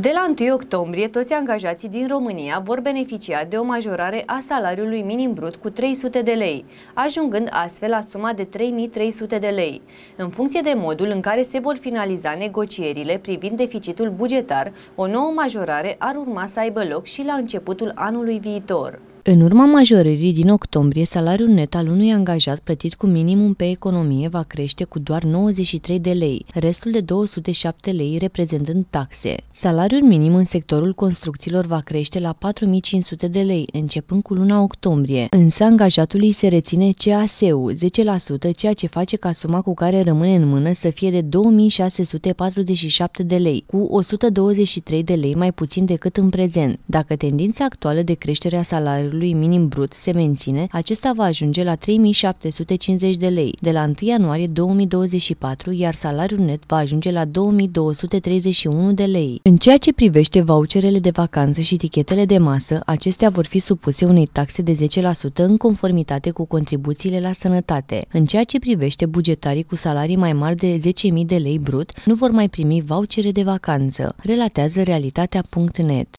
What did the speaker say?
De la 1 octombrie, toți angajații din România vor beneficia de o majorare a salariului minim brut cu 300 de lei, ajungând astfel la suma de 3300 de lei. În funcție de modul în care se vor finaliza negocierile privind deficitul bugetar, o nouă majorare ar urma să aibă loc și la începutul anului viitor. În urma majorării din octombrie, salariul net al unui angajat plătit cu minimum pe economie va crește cu doar 93 de lei, restul de 207 lei reprezentând taxe. Salariul minim în sectorul construcțiilor va crește la 4500 de lei, începând cu luna octombrie, însă angajatului se reține case ul 10%, ceea ce face ca suma cu care rămâne în mână să fie de 2647 de lei, cu 123 de lei mai puțin decât în prezent. Dacă tendința actuală de creștere a salariului salariului minim brut se menține, acesta va ajunge la 3750 de lei de la 1 ianuarie 2024, iar salariul net va ajunge la 2231 de lei. În ceea ce privește voucherele de vacanță și tichetele de masă, acestea vor fi supuse unei taxe de 10% în conformitate cu contribuțiile la sănătate. În ceea ce privește bugetarii cu salarii mai mari de 10.000 de lei brut, nu vor mai primi vouchere de vacanță, relatează realitatea.net.